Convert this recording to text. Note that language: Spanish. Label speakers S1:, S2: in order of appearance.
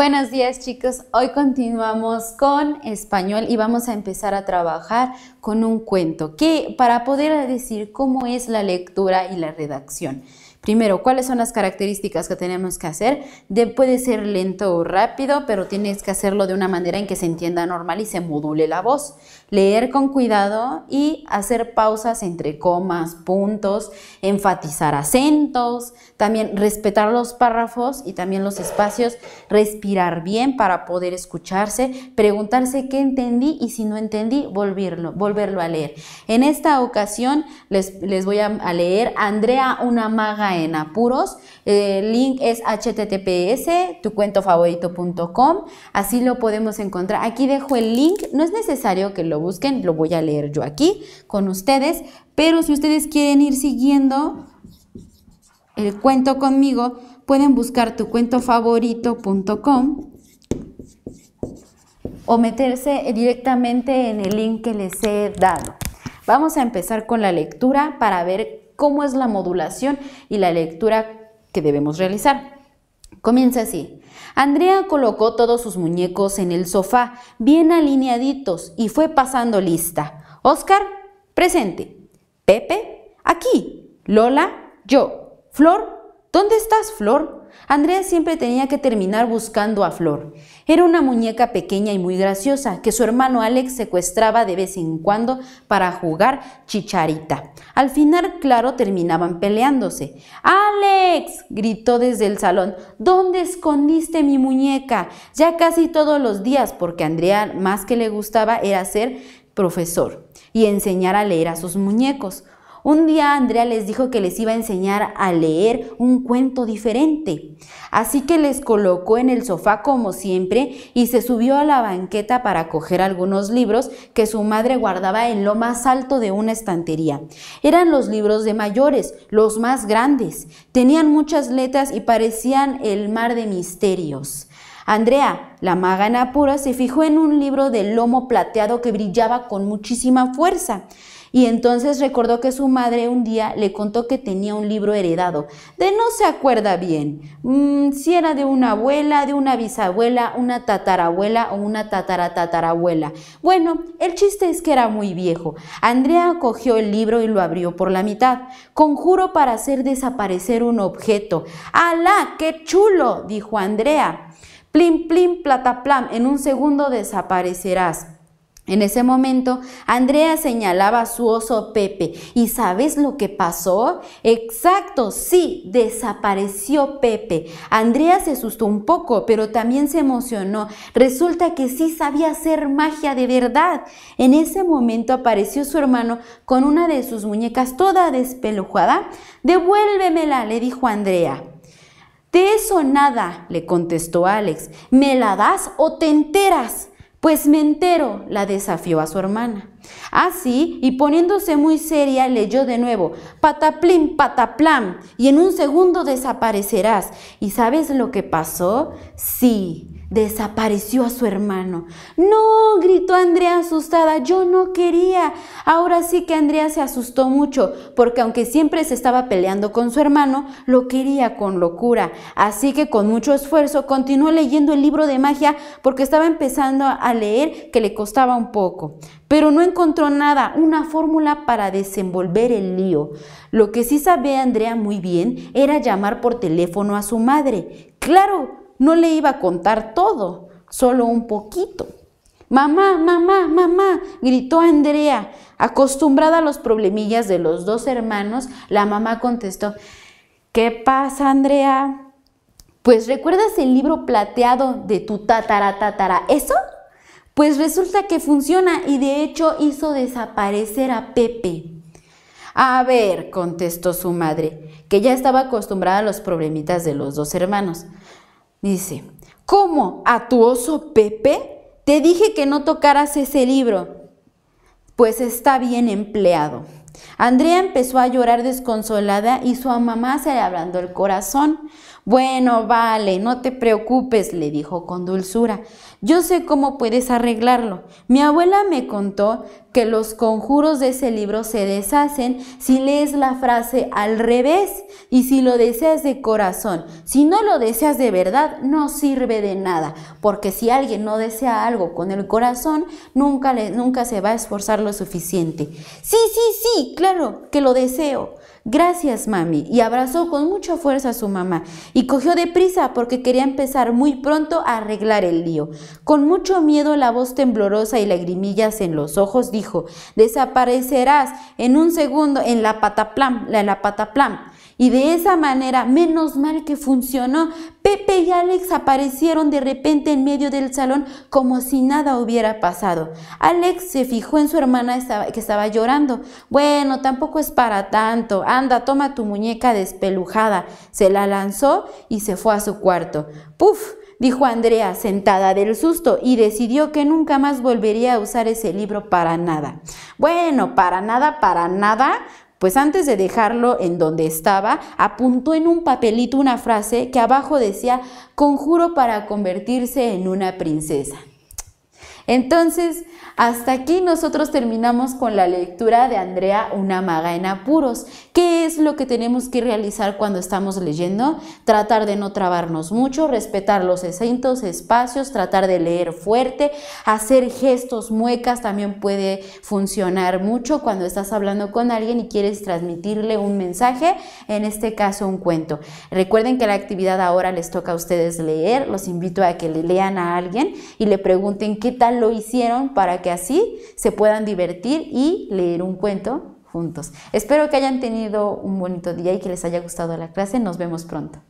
S1: Buenos días chicos, hoy continuamos con español y vamos a empezar a trabajar con un cuento que para poder decir cómo es la lectura y la redacción. Primero, ¿cuáles son las características que tenemos que hacer? puede ser lento o rápido, pero tienes que hacerlo de una manera en que se entienda normal y se module la voz. Leer con cuidado y hacer pausas entre comas, puntos, enfatizar acentos, también respetar los párrafos y también los espacios, respirar bien para poder escucharse, preguntarse qué entendí y si no entendí, volverlo, volverlo a leer. En esta ocasión les, voy a leer Andrea una maga en apuros. El link es https tucuentofavorito.com. Así lo podemos encontrar. Aquí dejo el link. No es necesario que lo busquen, lo voy a leer yo aquí con ustedes. Pero si ustedes quieren ir siguiendo el cuento conmigo, pueden buscar tucuentofavorito.com o meterse directamente en el link que les he dado. Vamos a empezar con la lectura para ver cómo es la modulación y la lectura que debemos realizar. Comienza así. Andrea colocó todos sus muñecos en el sofá, bien alineaditos, y fue pasando lista. Oscar, presente. Pepe, aquí. Lola, yo. Flor, ¿Dónde estás, Flor? Andrea siempre tenía que terminar buscando a Flor. Era una muñeca pequeña y muy graciosa que su hermano Alex secuestraba de vez en cuando para jugar chicharita. Al final, claro, terminaban peleándose. ¡Alex! gritó desde el salón. ¿Dónde escondiste mi muñeca? Ya casi todos los días, porque a Andrea más que le gustaba era ser profesor y enseñar a leer a sus muñecos. Un día Andrea les dijo que les iba a enseñar a leer un cuento diferente, así que les colocó en el sofá como siempre y se subió a la banqueta para coger algunos libros que su madre guardaba en lo más alto de una estantería. Eran los libros de mayores, los más grandes, tenían muchas letras y parecían el mar de misterios. Andrea, la maga en se fijó en un libro de lomo plateado que brillaba con muchísima fuerza. Y entonces recordó que su madre un día le contó que tenía un libro heredado. De no se acuerda bien mm, si era de una abuela, de una bisabuela, una tatarabuela o una tataratatarabuela. Bueno, el chiste es que era muy viejo. Andrea cogió el libro y lo abrió por la mitad. Conjuro para hacer desaparecer un objeto. ¡Ala! ¡Qué chulo! dijo Andrea. Plim, plim, plataplam, en un segundo desaparecerás. En ese momento, Andrea señalaba a su oso Pepe. ¿Y sabes lo que pasó? Exacto, sí, desapareció Pepe. Andrea se asustó un poco, pero también se emocionó. Resulta que sí sabía hacer magia de verdad. En ese momento apareció su hermano con una de sus muñecas toda despelujada. Devuélvemela, le dijo Andrea. De eso nada, le contestó Alex. ¿Me la das o te enteras? Pues me entero, la desafió a su hermana. Así, ah, y poniéndose muy seria, leyó de nuevo, pataplim, pataplam, y en un segundo desaparecerás. ¿Y sabes lo que pasó? Sí, Desapareció a su hermano. No, gritó Andrea asustada, yo no quería. Ahora sí que Andrea se asustó mucho, porque aunque siempre se estaba peleando con su hermano, lo quería con locura. Así que con mucho esfuerzo continuó leyendo el libro de magia porque estaba empezando a leer que le costaba un poco. Pero no encontró nada, una fórmula para desenvolver el lío. Lo que sí sabía Andrea muy bien era llamar por teléfono a su madre. Claro, no le iba a contar todo, solo un poquito. Mamá, mamá, mamá, gritó Andrea. Acostumbrada a los problemillas de los dos hermanos, la mamá contestó, ¿qué pasa, Andrea? Pues recuerdas el libro plateado de tu tatara tatara, ¿eso? Pues resulta que funciona y de hecho hizo desaparecer a Pepe. A ver, contestó su madre, que ya estaba acostumbrada a los problemitas de los dos hermanos. Dice, ¿cómo a tu oso Pepe te dije que no tocaras ese libro? Pues está bien empleado. Andrea empezó a llorar desconsolada y su mamá se le ablandó el corazón, bueno, vale, no te preocupes, le dijo con dulzura. Yo sé cómo puedes arreglarlo. Mi abuela me contó que los conjuros de ese libro se deshacen si lees la frase al revés y si lo deseas de corazón. Si no lo deseas de verdad, no sirve de nada, porque si alguien no desea algo con el corazón, nunca, le, nunca se va a esforzar lo suficiente. Sí, sí, sí, claro que lo deseo. Gracias, mami. Y abrazó con mucha fuerza a su mamá y cogió deprisa porque quería empezar muy pronto a arreglar el lío. Con mucho miedo, la voz temblorosa y lagrimillas en los ojos dijo, desaparecerás en un segundo en la pataplam, en la pataplam. Y de esa manera, menos mal que funcionó, Pepe y Alex aparecieron de repente en medio del salón como si nada hubiera pasado. Alex se fijó en su hermana que estaba llorando. Bueno, tampoco es para tanto. Anda, toma tu muñeca despelujada. Se la lanzó y se fue a su cuarto. ¡Puf! dijo Andrea, sentada del susto, y decidió que nunca más volvería a usar ese libro para nada. Bueno, para nada, para nada, pues antes de dejarlo en donde estaba, apuntó en un papelito una frase que abajo decía, conjuro para convertirse en una princesa. Entonces, hasta aquí nosotros terminamos con la lectura de Andrea, una maga en apuros. ¿Qué es lo que tenemos que realizar cuando estamos leyendo? Tratar de no trabarnos mucho, respetar los exentos, espacios, tratar de leer fuerte, hacer gestos, muecas también puede funcionar mucho cuando estás hablando con alguien y quieres transmitirle un mensaje, en este caso un cuento. Recuerden que la actividad ahora les toca a ustedes leer, los invito a que le lean a alguien y le pregunten qué tal lo hicieron para que así se puedan divertir y leer un cuento juntos. Espero que hayan tenido un bonito día y que les haya gustado la clase. Nos vemos pronto.